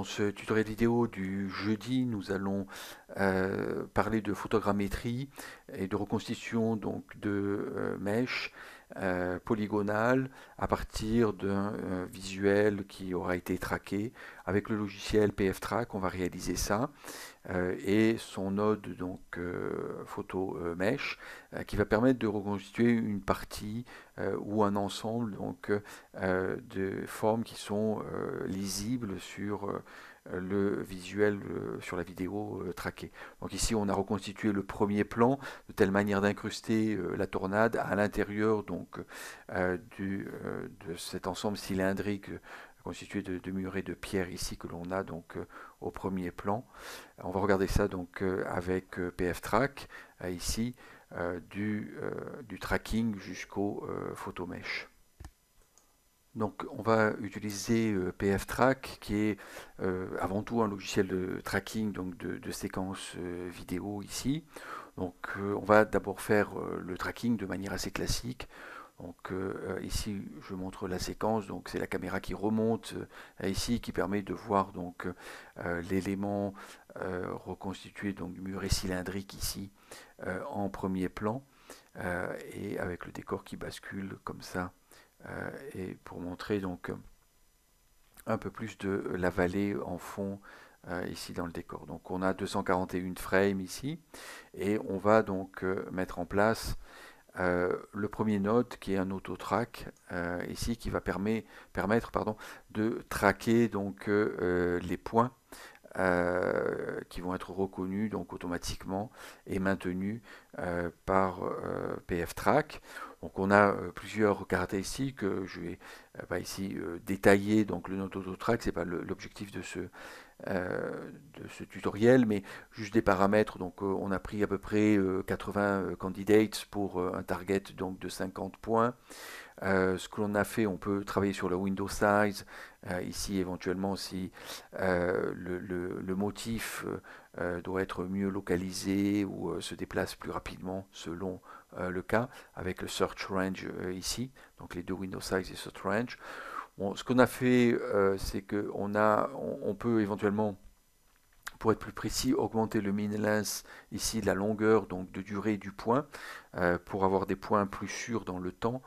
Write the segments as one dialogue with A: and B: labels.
A: Dans ce tutoriel vidéo du jeudi, nous allons euh, parler de photogrammétrie et de reconstitution donc, de euh, mèches euh, polygonale à partir d'un euh, visuel qui aura été traqué. Avec le logiciel PFTrack, on va réaliser ça. Euh, et son node donc photo mesh qui va permettre de reconstituer une partie ou un ensemble donc, de formes qui sont lisibles sur le visuel euh, sur la vidéo euh, traqué. Donc ici, on a reconstitué le premier plan de telle manière d'incruster euh, la tornade à l'intérieur donc du, de cet ensemble cylindrique constitué de, murets de pierre ici que l'on a donc au premier plan. On va regarder ça donc avec PF Track ici du, du tracking jusqu'au photomèche. Donc on va utiliser euh, PF Track qui est euh, avant tout un logiciel de tracking donc de, séquences euh, vidéo ici. Donc on va d'abord faire le tracking de manière assez classique. Donc ici je montre la séquence, donc c'est la caméra qui remonte ici qui permet de voir donc l'élément reconstitué donc mur et cylindrique ici en premier plan et avec le décor qui bascule comme ça euh, et pour montrer donc euh, un peu plus de euh, la vallée en fond ici dans le décor. Donc on a 241 frames ici et on va donc mettre en place le premier node qui est un auto-track ici qui va permettre pardon, de traquer donc les points qui vont être reconnus donc automatiquement et maintenus par PF Track. Donc on a euh, plusieurs caractéristiques, je vais euh, bah, ici euh, détailler donc, le Note-Auto-Track, ce n'est pas l'objectif de ce, de ce tutoriel, mais juste des paramètres. Donc, on a pris à peu près 80 candidates pour un target donc de 50 points. ce que l'on a fait, on peut travailler sur le window size. ici, éventuellement, si le, le, motif doit être mieux localisé ou se déplace plus rapidement selon euh, le cas avec le Search Range euh, ici, donc les deux windows size et Search Range. ce qu'on a fait, euh, c'est qu'on a, on, peut éventuellement pour être plus précis, augmenter le min length ici de la longueur, donc de durée du point, pour avoir des points plus sûrs dans le temps,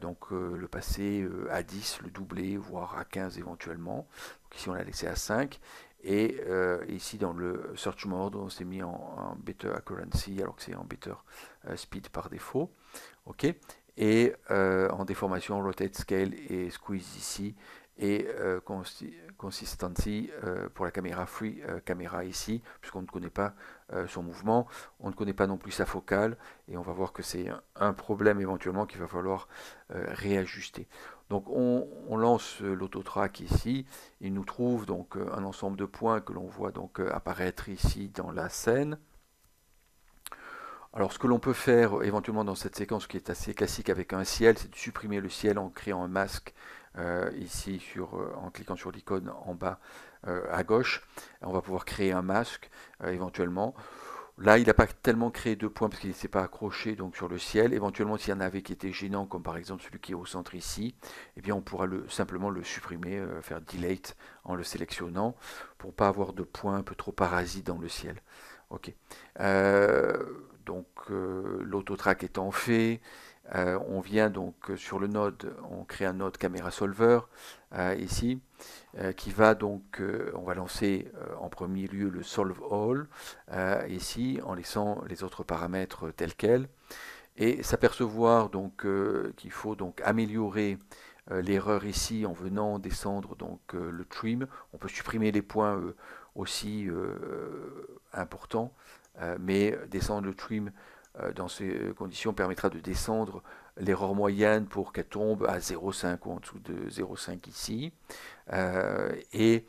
A: donc le passer à 10, le doubler, voire à 15 éventuellement. ici on l'a laissé à 5, et euh, ici, dans le search mode, on s'est mis en, better accuracy, alors que c'est en better euh, speed par défaut. OK et euh, en déformation, rotate scale et squeeze ici, et consistency pour la caméra free caméra ici, puisqu'on ne connaît pas son mouvement, on ne connaît pas non plus sa focale, et on va voir que c'est un problème éventuellement qu'il va falloir réajuster. Donc on, lance euh, l'autotrack ici, il nous trouve donc euh, un ensemble de points que l'on voit donc euh, apparaître ici dans la scène. Alors ce que l'on peut faire éventuellement dans cette séquence qui est assez classique avec un ciel, c'est de supprimer le ciel en créant un masque ici sur, en cliquant sur l'icône en bas à gauche. On va pouvoir créer un masque éventuellement. Là, il n'a pas tellement créé de points parce qu'il ne s'est pas accroché donc sur le ciel. Éventuellement, s'il y en avait qui étaient gênants, comme par exemple celui qui est au centre ici, eh bien, on pourra simplement le supprimer, euh, faire delete en le sélectionnant pour ne pas avoir de points un peu trop parasites dans le ciel. Ok. Euh, donc, euh, l'autotrack étant fait, euh, on vient donc euh, sur le node, on crée un node caméra solver euh, ici, qui va donc, on va lancer en premier lieu le solve all ici, en laissant les autres paramètres tels quels, et s'apercevoir donc qu'il faut donc améliorer l'erreur ici en venant descendre donc le trim. On peut supprimer les points aussi importants, mais descendre le trim euh, dans ces euh, conditions permettra de descendre l'erreur moyenne pour qu'elle tombe à 0,5 ou en dessous de 0,5 ici. Euh, et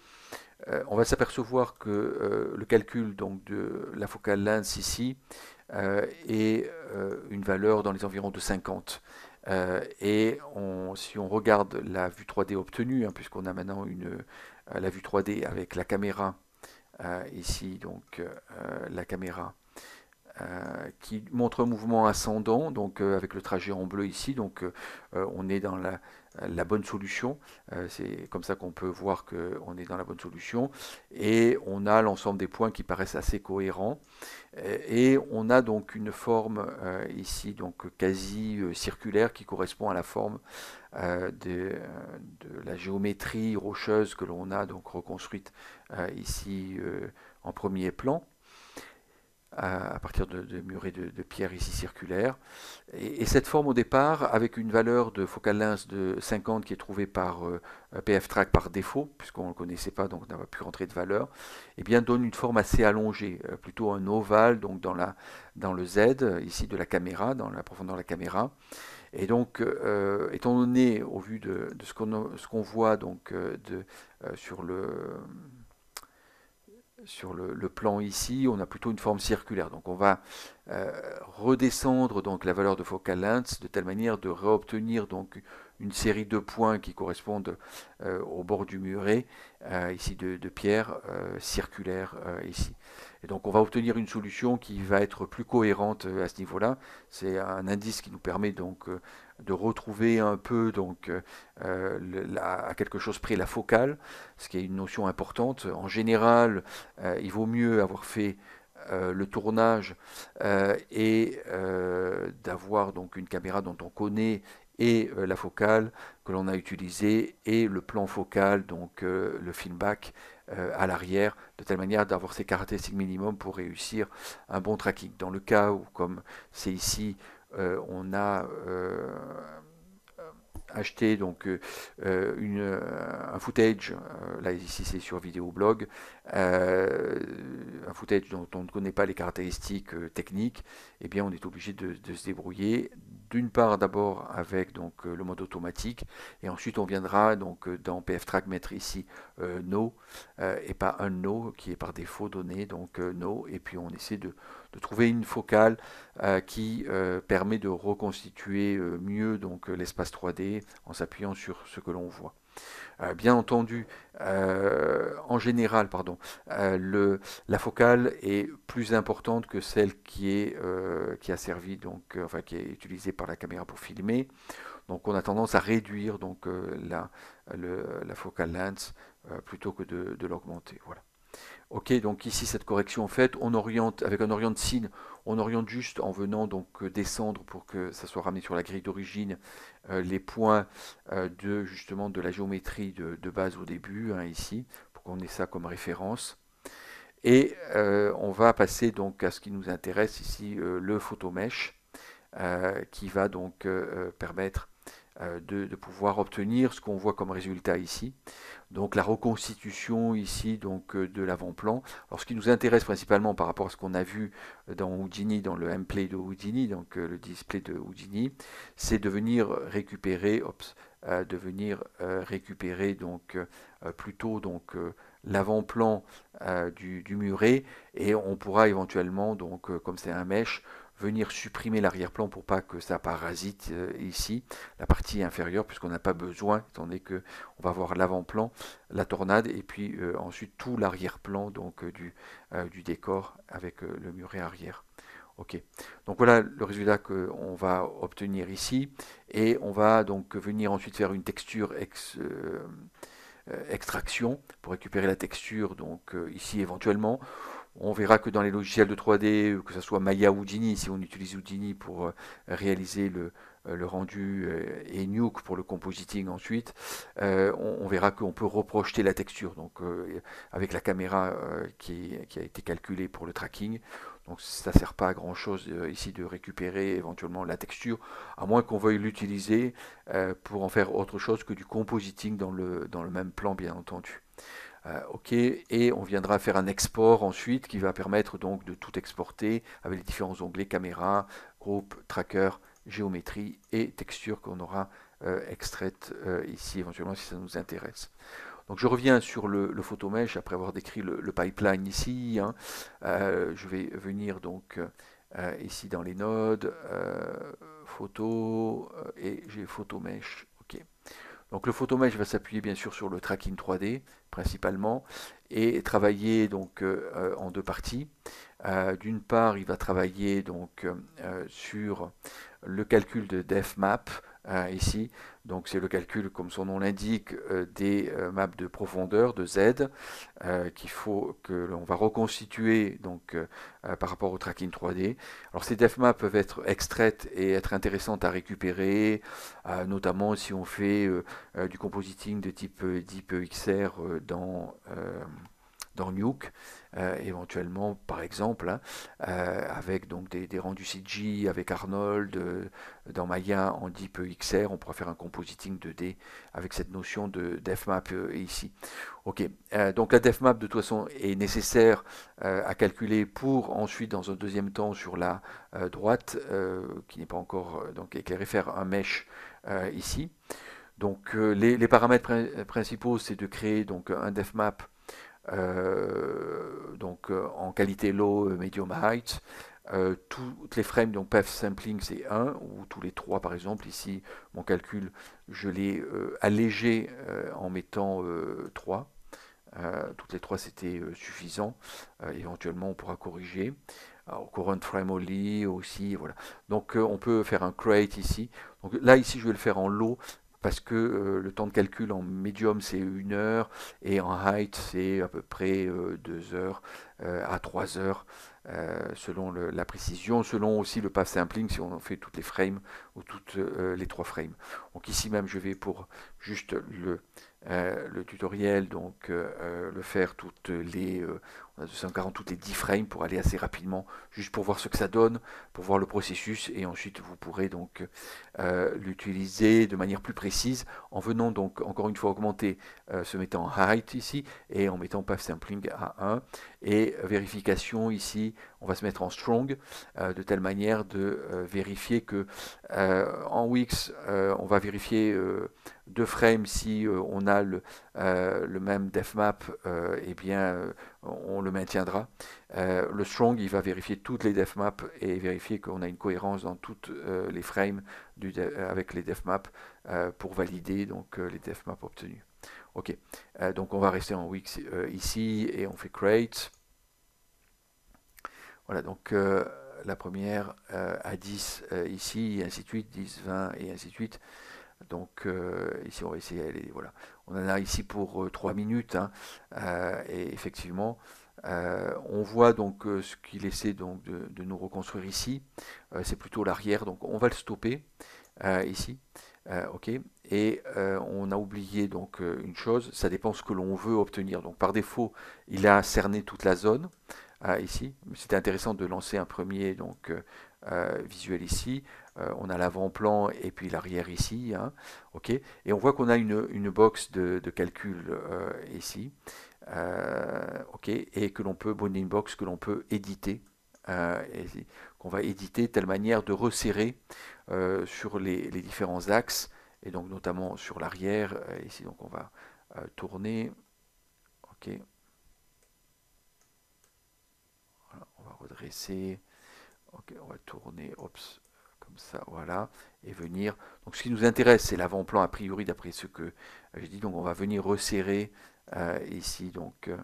A: on va s'apercevoir que le calcul donc, de la focale lens ici est une valeur dans les environs de 50. et on, si on regarde la vue 3D obtenue, hein, puisqu'on a maintenant une, la vue 3D avec la caméra, ici donc la caméra euh, qui montre un mouvement ascendant, donc euh, avec le trajet en bleu ici, donc euh, on est dans la, bonne solution. c'est comme ça qu'on peut voir qu'on est dans la bonne solution. Et on a l'ensemble des points qui paraissent assez cohérents. Et on a donc une forme ici, donc quasi circulaire, qui correspond à la forme de, de la géométrie rocheuse que l'on a donc reconstruite ici en premier plan à, partir de, murets de, pierre ici circulaires. Et, cette forme au départ, avec une valeur de focal lince de 50 qui est trouvée par euh, PFTrack par défaut, puisqu'on ne le connaissait pas, donc on n'a pas pu rentrer de valeur, eh bien donne une forme assez allongée, euh, plutôt un ovale donc dans, la, dans le Z, ici de la caméra, dans la profondeur de la caméra. Et donc, euh, étant donné, au vu de, de ce qu'on voit donc, de, sur le sur le, plan ici, on a plutôt une forme circulaire. Donc on va euh, redescendre donc la valeur de focal length de telle manière de réobtenir donc une série de points qui correspondent euh, au bord du muret, euh, ici de, de pierre circulaire ici. Et donc on va obtenir une solution qui va être plus cohérente euh, à ce niveau-là. C'est un indice qui nous permet donc euh, de retrouver un peu donc euh, à quelque chose près la focale, ce qui est une notion importante. En général, il vaut mieux avoir fait le tournage et d'avoir donc une caméra dont on connaît et la focale que l'on a utilisée et le plan focal donc le film back euh, à l'arrière, de telle manière d'avoir ces caractéristiques minimum pour réussir un bon tracking. Dans le cas où, comme c'est ici, euh, on a euh, acheter donc euh, euh, euh, un footage, là ici c'est sur vidéo blog, un footage dont on ne connaît pas les caractéristiques techniques, eh bien on est obligé de, se débrouiller d'une part d'abord avec donc le mode automatique et ensuite on viendra donc dans PF Track mettre ici no et pas un no qui est par défaut donné donc no et puis on essaie de de trouver une focale euh, qui euh, permet de reconstituer euh, mieux donc l'espace 3D en s'appuyant sur ce que l'on voit. bien entendu, en général, pardon, la focale est plus importante que celle qui est qui a servi donc enfin qui est utilisée par la caméra pour filmer. Donc on a tendance à réduire donc la, le, la focale lens plutôt que de, de l'augmenter. Voilà. Ok, donc ici cette correction en fait, on oriente avec un oriente signe, on oriente juste en venant donc euh, descendre pour que ça soit ramené sur la grille d'origine euh, les points euh, de justement de la géométrie de, base au début hein, ici pour qu'on ait ça comme référence. Et on va passer donc à ce qui nous intéresse ici, le photomèche, qui va donc permettre euh, de, pouvoir obtenir ce qu'on voit comme résultat ici. Donc la reconstitution ici donc euh, de l'avant-plan. Alors ce qui nous intéresse principalement par rapport à ce qu'on a vu dans Houdini, dans le M-Play de Houdini, donc euh, le display de Houdini, c'est de venir récupérer, de venir récupérer donc plutôt donc l'avant-plan du, du muret et on pourra éventuellement donc comme c'est un mèche venir supprimer l'arrière-plan pour pas que ça parasite euh, ici la partie inférieure puisqu'on n'a pas besoin étant donné que on va voir l'avant-plan, la tornade et puis euh, ensuite tout l'arrière-plan donc euh, du, du, décor avec le muret arrière. Ok, donc voilà le résultat qu'on va obtenir ici et on va donc venir ensuite faire une texture extraction pour récupérer la texture donc ici éventuellement on verra que dans les logiciels de 3D, euh, que ce soit Maya ou Houdini, si on utilise Houdini pour euh, réaliser le, euh, rendu et Nuke pour le compositing ensuite, on, verra qu'on peut reprojeter la texture donc, avec la caméra qui, a été calculée pour le tracking. Donc ça ne sert pas à grand chose ici de récupérer éventuellement la texture, à moins qu'on veuille l'utiliser pour en faire autre chose que du compositing dans le même plan bien entendu. Euh, ok, et on viendra faire un export ensuite qui va permettre donc de tout exporter avec les différents onglets caméra, groupe, tracker, géométrie et texture qu'on aura euh, extraite euh, ici éventuellement si ça nous intéresse. Donc je reviens sur le, le photomesh après avoir décrit le, pipeline ici. Hein. je vais venir donc ici dans les nodes, photo et j'ai photomesh. ok donc le photomage va s'appuyer bien sûr sur le tracking 3D principalement et travailler donc euh, euh, en deux parties. Euh, d'une part, il va travailler donc sur le calcul de map. Hein, ici. Donc c'est le calcul, comme son nom l'indique, euh, des euh, maps de profondeur, de Z, euh, qu'il faut que l'on va reconstituer donc, par rapport au tracking 3D. Alors ces maps peuvent être extraites et être intéressantes à récupérer, notamment si on fait du compositing de type, DeepXR XR dans dans Nuke, euh, éventuellement par exemple, hein, euh, avec donc des, rendus CG, avec Arnold, euh, dans Maya en Deep XR, on pourrait faire un compositing 2D avec cette notion de DefMap ici. Ok, donc la DefMap de toute façon est nécessaire à calculer pour ensuite dans un deuxième temps sur la droite, qui n'est pas encore donc éclairée, faire un mesh ici. Donc les, les, paramètres principaux, c'est de créer donc un DefMap euh, donc euh, en qualité low, euh, medium, height. toutes les frames, donc path sampling c'est 1, ou tous les 3 par exemple. Ici, mon calcul, je l'ai allégé en mettant 3. toutes les 3, c'était suffisant. éventuellement on pourra corriger. Alors, current frame only aussi, voilà. Donc on peut faire un create ici. Donc là ici je vais le faire en low parce que euh, le temps de calcul en médium c'est une heure et en height c'est à peu près euh, deux heures euh, à trois heures selon la précision, selon aussi le path sampling si on fait toutes les frames ou toutes les trois frames. Donc ici même je vais pour juste le, le tutoriel donc le faire toutes les 240 euh, toutes les 10 frames pour aller assez rapidement, juste pour voir ce que ça donne, pour voir le processus, et ensuite vous pourrez donc euh, l'utiliser de manière plus précise en venant donc encore une fois augmenter euh, se mettant en height ici et en mettant path sampling à 1 et vérification ici on va se mettre en strong de telle manière de vérifier que en Wix on va vérifier deux frames si on a le, le même defmap et eh bien on le maintiendra. Euh, le strong, il va vérifier toutes les defmaps et vérifier qu'on a une cohérence dans toutes euh, les frames euh, avec les defmaps pour valider donc les defmaps obtenus. Ok, donc on va rester en Wix ici et on fait create. Voilà, donc la première à 10 ici, ainsi de suite, 10, 20 et ainsi de suite. Donc euh, ici on va essayer d'aller voilà. On en a ici pour 3 euh, minutes hein. euh, et effectivement on voit donc ce qu'il essaie donc de, nous reconstruire ici. c'est plutôt l'arrière donc on va le stopper ici. ok et on a oublié donc une chose, ça dépend ce que l'on veut obtenir. Donc par défaut il a cerné toute la zone. ici. C'était intéressant de lancer un premier donc, euh, visuel ici, euh, on a l'avant-plan et puis l'arrière ici, hein, ok et on voit qu'on a une, une box de, calcul euh, ici, ok et que l'on peut, une box que l'on peut éditer, qu'on va éditer de telle manière de resserrer sur les, différents axes, et donc notamment sur l'arrière, ici donc on va tourner, ok on va redresser, Ok, on va tourner, comme ça, voilà, et venir. Donc ce qui nous intéresse, c'est l'avant-plan a priori d'après ce que euh, j'ai dit. Donc on va venir resserrer euh, ici, donc, euh,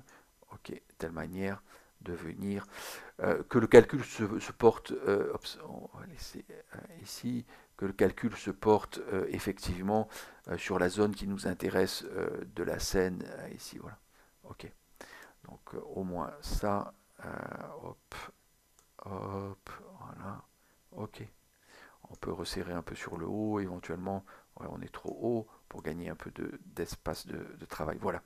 A: ok, telle manière de venir que le calcul se, porte. hop, on va laisser ici que le calcul se porte effectivement sur la zone qui nous intéresse de la scène ici, voilà. Ok. Donc au moins ça. hop. Hop, voilà. Ok. On peut resserrer un peu sur le haut, éventuellement. on est trop haut pour gagner un peu d'espace de, travail. Voilà.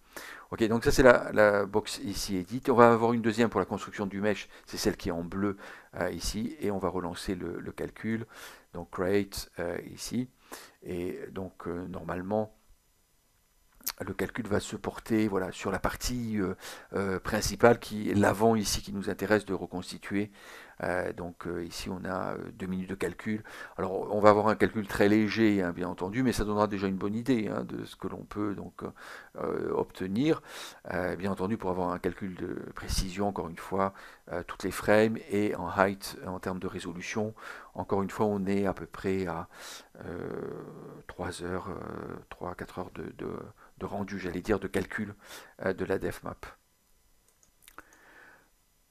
A: Ok, donc ça c'est la, box ici édite, On va avoir une deuxième pour la construction du mesh. C'est celle qui est en bleu euh, ici. Et on va relancer le, calcul. Donc create euh, ici. Et donc euh, normalement, le calcul va se porter voilà, sur la partie principale qui l'avant ici qui nous intéresse de reconstituer euh, donc euh, ici on a euh, deux minutes de calcul. Alors on va avoir un calcul très léger hein, bien entendu, mais ça donnera déjà une bonne idée hein, de ce que l'on peut donc obtenir. bien entendu pour avoir un calcul de précision encore une fois, toutes les frames et en height en termes de résolution. Encore une fois on est à peu près à 3 heures, 3 4 heures de, rendu, j'allais dire, de calcul de la map.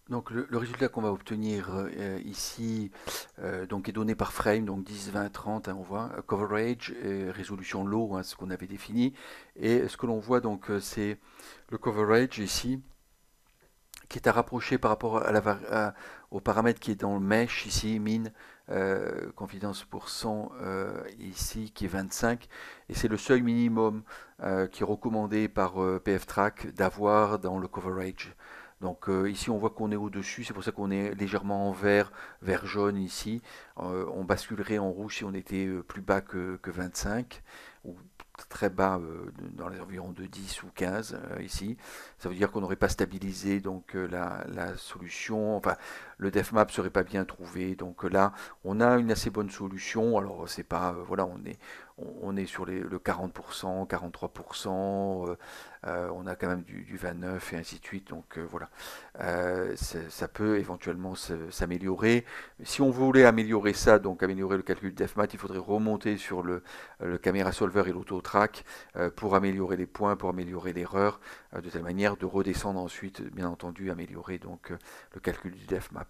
A: Donc le, résultat qu'on va obtenir euh, euh, ici euh, donc est donné par frame, donc 10, 20, 30, on voit coverage, résolution low, hein, ce qu'on avait défini. Et ce que l'on voit donc c'est le coverage ici qui est à rapprocher par rapport à au paramètre qui est dans le mesh ici, min, confidence pour 100 ici qui est 25 et c'est le seuil minimum qui est recommandé par PFTrack d'avoir dans le coverage. Donc euh, ici on voit qu'on est au-dessus, c'est pour ça qu'on est légèrement en vert, vert jaune ici. Euh, on basculerait en rouge si on était euh, plus bas que, 25, ou très bas dans les environs de 10 ou 15 ici. Ça veut dire qu'on n'aurait pas stabilisé donc la, solution, le ne serait pas bien trouvé. Donc euh, là, on a une assez bonne solution. Alors euh, c'est pas euh, voilà, on est on, est sur le 40%, 43%, on a quand même du, 29 et ainsi de suite. Donc voilà, ça peut éventuellement s'améliorer. Si on voulait améliorer ça, donc améliorer le calcul de DefMap, il faudrait remonter sur le, le caméra solver et l'auto track pour améliorer les points, pour améliorer l'erreur, de telle manière de redescendre ensuite, bien entendu, améliorer donc le calcul du DefMap.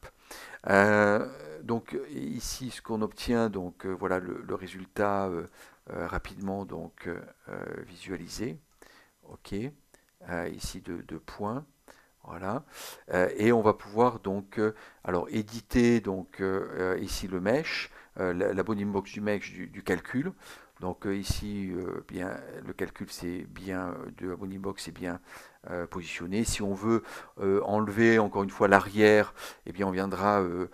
A: Euh, donc ici, ce qu'on obtient, donc euh, voilà le, résultat euh, rapidement donc visualisé. Ok, ici deux de points. Voilà, et on va pouvoir donc alors éditer donc ici le mesh, la, bonne du mesh du, calcul. Donc ici, bien le calcul c'est bien de la bonne box, c'est bien euh, positionner. Si on veut euh, enlever encore une fois l'arrière, eh bien on viendra euh,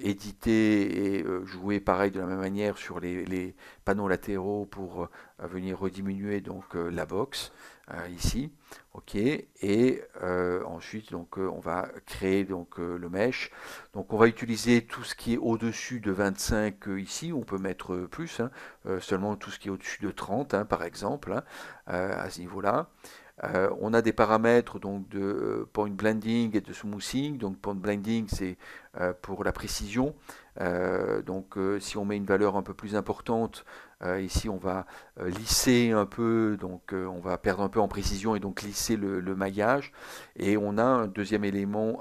A: éditer et jouer pareil de la même manière sur les, panneaux latéraux pour venir rediminuer donc la box ici. Ok. Et ensuite donc on va créer donc le mesh. Donc on va utiliser tout ce qui est au-dessus de 25 ici. On peut mettre plus, hein, seulement tout ce qui est au-dessus de 30 hein, par exemple hein, à ce niveau-là. Euh, on a des paramètres donc, de euh, point blending et de smoothing. Donc point blending, c'est euh, pour la précision. donc si on met une valeur un peu plus importante, euh, ici, on va euh, lisser un peu, donc euh, on va perdre un peu en précision et donc lisser le, maillage. Et on a un deuxième élément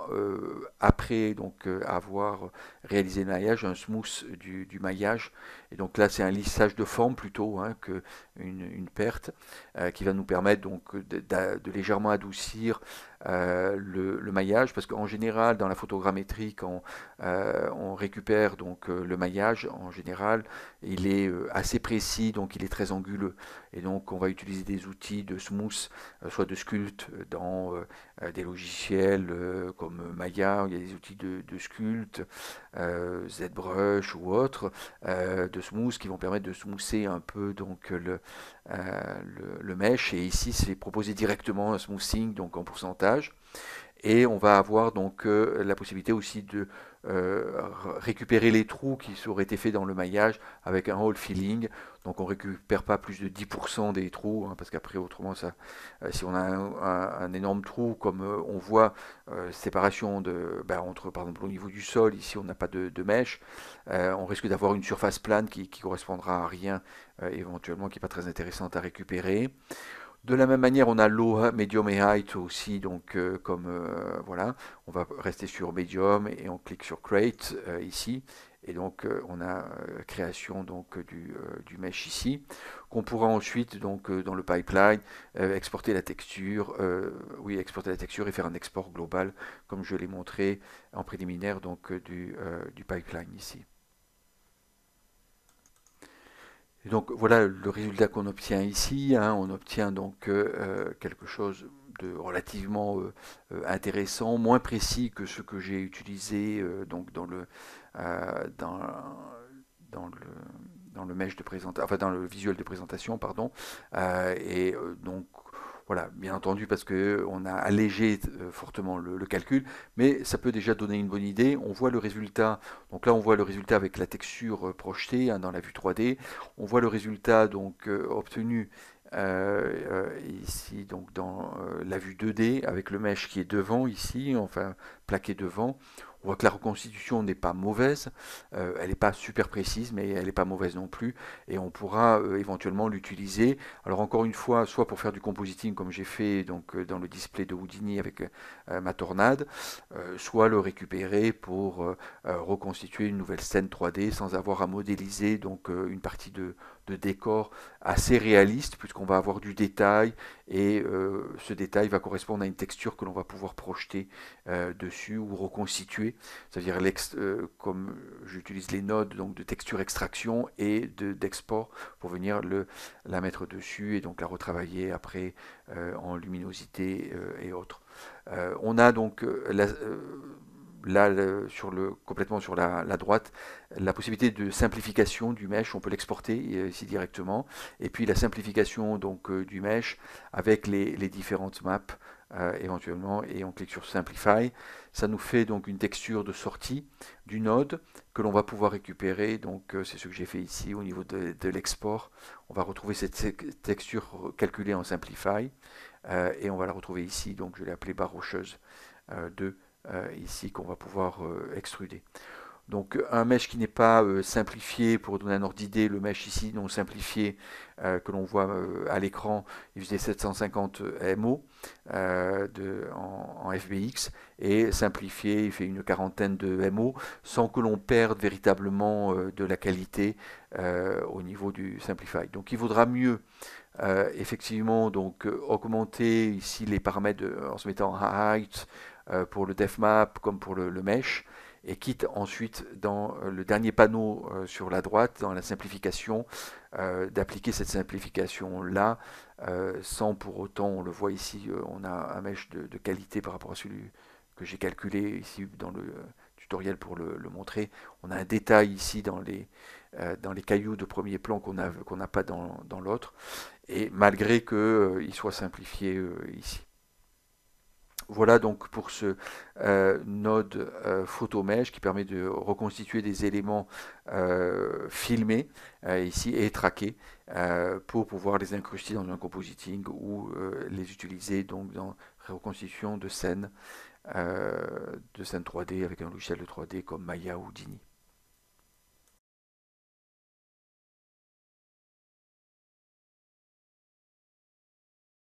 A: après donc avoir réalisé le maillage, un smooth du, maillage. Et donc là, c'est un lissage de forme plutôt hein, qu'une une perte qui va nous permettre donc de légèrement adoucir euh, le, maillage, parce qu'en général, dans la photogrammétrie, quand euh, on récupère donc euh, le maillage, en général, il est assez précis, donc il est très anguleux. Et donc, on va utiliser des outils de smooth, euh, soit de sculpt euh, dans euh, des logiciels comme Maya, il y a des outils de, sculpt, ZBrush ou autres, de smooth qui vont permettre de smoother un peu donc, le, le, le mesh. Et ici, c'est proposé directement un smoothing, donc en pourcentage. Et on va avoir donc euh, la possibilité aussi de euh, récupérer les trous qui auraient été faits dans le maillage avec un hole filling. Donc on ne récupère pas plus de 10% des trous, hein, parce qu'après autrement, ça, euh, si on a un, énorme trou, comme on voit, séparation de, ben, entre, par exemple au niveau du sol, ici on n'a pas de, mèche, on risque d'avoir une surface plane qui, qui correspondra à rien éventuellement, qui n'est pas très intéressante à récupérer. De la même manière, on a low, medium et height aussi, donc euh, comme euh, voilà, on va rester sur medium et on clique sur create euh, ici, et donc on a création donc du, mesh ici, qu'on pourra ensuite donc dans le pipeline exporter la texture, oui exporter la texture et faire un export global comme je l'ai montré en préliminaire donc du pipeline ici. donc voilà le résultat qu'on obtient ici. Hein. on obtient donc euh, euh, quelque chose de relativement euh, intéressant, moins précis que ce que j'ai utilisé donc dans le dans, dans dans le de présentation, dans le visuel de présentation, pardon. et donc voilà, bien entendu, parce qu'on euh, a allégé euh, fortement le, calcul, mais ça peut déjà donner une bonne idée. On voit le résultat, donc là on voit le résultat avec la texture euh, projetée hein, dans la vue 3D. On voit le résultat donc obtenu ici donc dans la vue 2D avec le mesh qui est devant ici, enfin plaqué devant voit que la reconstitution n'est pas mauvaise, euh, elle n'est pas super précise, mais elle n'est pas mauvaise non plus, et on pourra euh, éventuellement l'utiliser. Alors encore une fois, soit pour faire du compositing comme j'ai fait donc, euh, dans le display de Houdini avec ma tornade, soit le récupérer pour reconstituer une nouvelle scène 3D sans avoir à modéliser donc, une partie de, de décor assez réaliste, puisqu'on va avoir du détail, et euh, ce détail va correspondre à une texture que l'on va pouvoir projeter euh, dessus ou reconstituer, c'est-à-dire euh, comme j'utilise les nodes donc de texture extraction et d'export pour venir le, la mettre dessus et donc la retravailler après en luminosité et autres. on a donc la, là, sur le, complètement sur la, droite, la possibilité de simplification du mesh, on peut l'exporter euh, ici directement. Et puis la simplification donc, euh, du mesh avec les, différentes maps euh, éventuellement. Et on clique sur Simplify. Ça nous fait donc une texture de sortie du node que l'on va pouvoir récupérer. Donc c'est ce que j'ai fait ici au niveau de, l'export. On va retrouver cette texture calculée en Simplify. et on va la retrouver ici. Donc je l'ai appelée barre rocheuse 2 euh, ici qu'on va pouvoir euh, extruder. Donc un mesh qui n'est pas euh, simplifié, pour donner un ordre d'idée, le mesh ici non simplifié que l'on voit à l'écran, il faisait 750 MO de, en, FBX, et simplifié, il fait une quarantaine de MO, sans que l'on perde véritablement de la qualité au niveau du Simplify. Donc il vaudra mieux effectivement donc, augmenter ici les paramètres en se mettant en height, euh, pour le DefMap comme pour le, Mesh, et quitte ensuite dans euh, le dernier panneau euh, sur la droite, dans la simplification, d'appliquer cette simplification-là, sans pour autant, on le voit ici, on a un Mesh de, qualité par rapport à celui que j'ai calculé ici dans le tutoriel pour le, montrer. On a un détail ici dans les, dans les cailloux de premier plan qu'on a n'a pas dans, l'autre, et malgré qu'il soit simplifié ici. Voilà donc pour ce euh, node photo euh, photomèche qui permet de reconstituer des éléments euh, filmés ici et traqués pour pouvoir les incruster dans un compositing ou les utiliser donc dans reconstitution de scènes de scènes 3D avec un logiciel de 3D comme Maya ou Dini.